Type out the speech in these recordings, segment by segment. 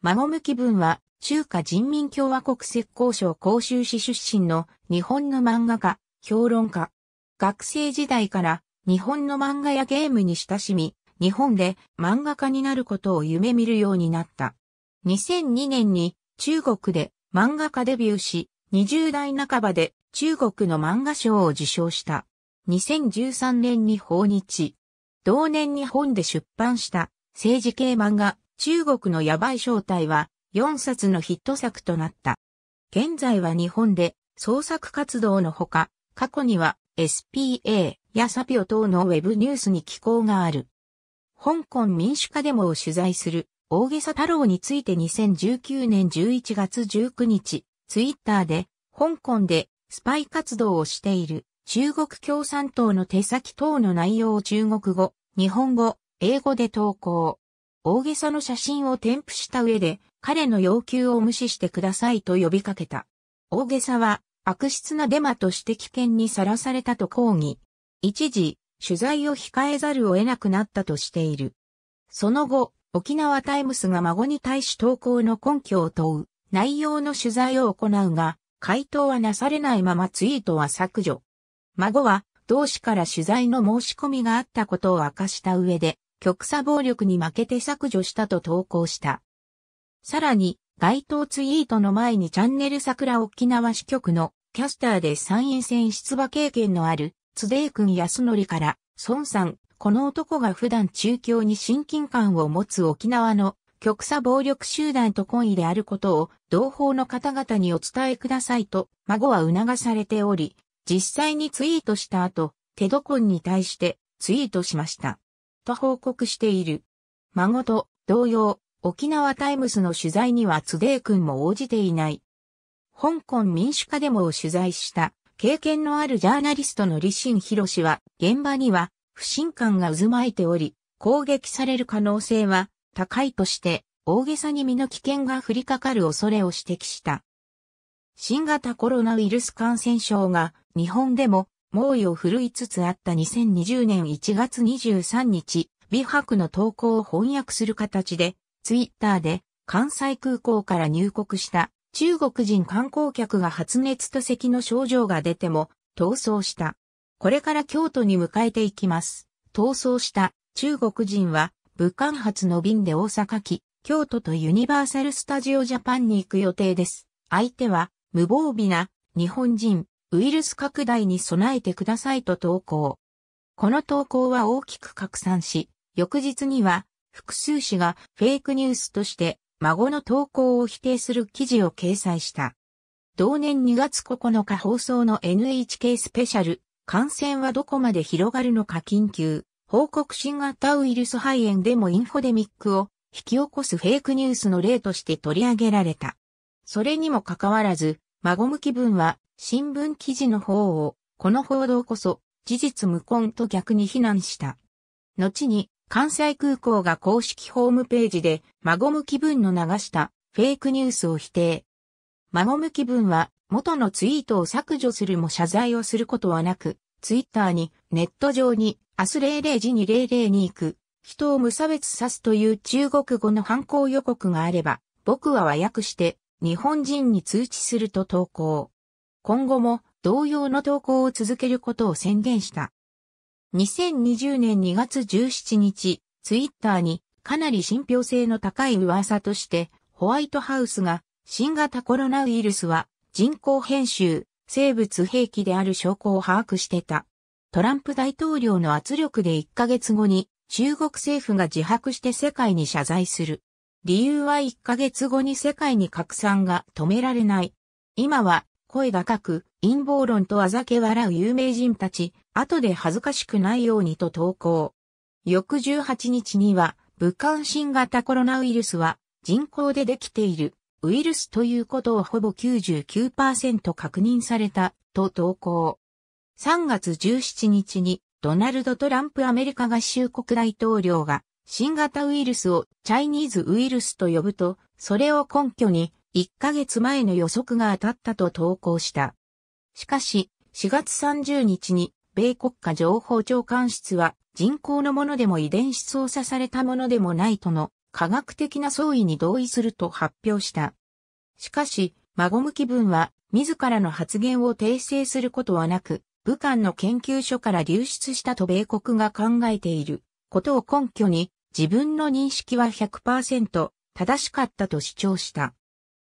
マ向ムキ文は、中華人民共和国浙江省広州市出身の日本の漫画家、評論家。学生時代から日本の漫画やゲームに親しみ、日本で漫画家になることを夢見るようになった。2002年に中国で漫画家デビューし、20代半ばで中国の漫画賞を受賞した。2013年に訪日。同年日本で出版した政治系漫画中国のヤバい正体は4冊のヒット作となった。現在は日本で創作活動のほか、過去には SPA やサピオ等のウェブニュースに寄稿がある。香港民主化デモを取材する大げさ太郎について2019年11月19日、ツイッターで、香港でスパイ活動をしている中国共産党の手先等の内容を中国語、日本語、英語で投稿。大げさの写真を添付した上で、彼の要求を無視してくださいと呼びかけた。大げさは、悪質なデマとして危険にさらされたと抗議。一時、取材を控えざるを得なくなったとしている。その後、沖縄タイムスが孫に対し投稿の根拠を問う、内容の取材を行うが、回答はなされないままツイートは削除。孫は、同氏から取材の申し込みがあったことを明かした上で、極左暴力に負けて削除したと投稿した。さらに、該当ツイートの前にチャンネル桜沖縄支局のキャスターで参院選出馬経験のある津出君康則から、孫さん、この男が普段中共に親近感を持つ沖縄の極左暴力集団と懇意であることを同胞の方々にお伝えくださいと孫は促されており、実際にツイートした後、テドコンに対してツイートしました。と報告している。孫と同様、沖縄タイムスの取材には津出君も応じていない。香港民主化デモを取材した経験のあるジャーナリストの李信博氏は現場には不信感が渦巻いており、攻撃される可能性は高いとして大げさに身の危険が降りかかる恐れを指摘した。新型コロナウイルス感染症が日本でも猛威を振るいつつあった2020年1月23日、美白の投稿を翻訳する形で、ツイッターで関西空港から入国した中国人観光客が発熱と咳の症状が出ても逃走した。これから京都に迎えていきます。逃走した中国人は武漢発の便で大阪機、京都とユニバーサルスタジオジャパンに行く予定です。相手は無防備な日本人ウイルス拡大に備えてくださいと投稿。この投稿は大きく拡散し、翌日には複数紙がフェイクニュースとして孫の投稿を否定する記事を掲載した。同年2月9日放送の NHK スペシャル、感染はどこまで広がるのか緊急、報告新型ウイルス肺炎でもインフォデミックを引き起こすフェイクニュースの例として取り上げられた。それにもかかわらず、孫向き分は新聞記事の方を、この報道こそ、事実無根と逆に非難した。後に、関西空港が公式ホームページで、孫向き文の流したフェイクニュースを否定。孫向き文は、元のツイートを削除するも謝罪をすることはなく、ツイッターに、ネット上に、明日00時に00に行く、人を無差別指すという中国語の犯行予告があれば、僕は和訳して、日本人に通知すると投稿。今後も同様の投稿を続けることを宣言した。2020年2月17日、ツイッターにかなり信憑性の高い噂として、ホワイトハウスが新型コロナウイルスは人工編集、生物兵器である証拠を把握してた。トランプ大統領の圧力で1ヶ月後に中国政府が自白して世界に謝罪する。理由は1ヶ月後に世界に拡散が止められない。今は声高く、陰謀論とあざけ笑う有名人たち、後で恥ずかしくないようにと投稿。翌18日には、武漢新型コロナウイルスは人工でできているウイルスということをほぼ99%確認されたと投稿。3月17日にドナルド・トランプアメリカ合衆国大統領が新型ウイルスをチャイニーズウイルスと呼ぶと、それを根拠に1ヶ月前の予測が当たったと投稿した。しかし、4月30日に、米国家情報長官室は、人工のものでも遺伝子操作されたものでもないとの科学的な相違に同意すると発表した。しかし、孫向き文は自らの発言を訂正することはなく、武漢の研究所から流出したと米国が考えていることを根拠に、自分の認識は100%正しかったと主張した。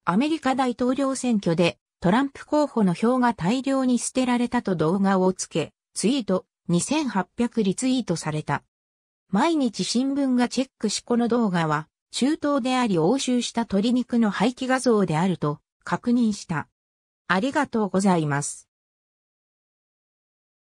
アメリカ大統領選挙でトランプ候補の票が大量に捨てられたと動画をつけ、ツイート2800リツイートされた。毎日新聞がチェックしこの動画は中東であり押収した鶏肉の廃棄画像であると確認した。ありがとうございます。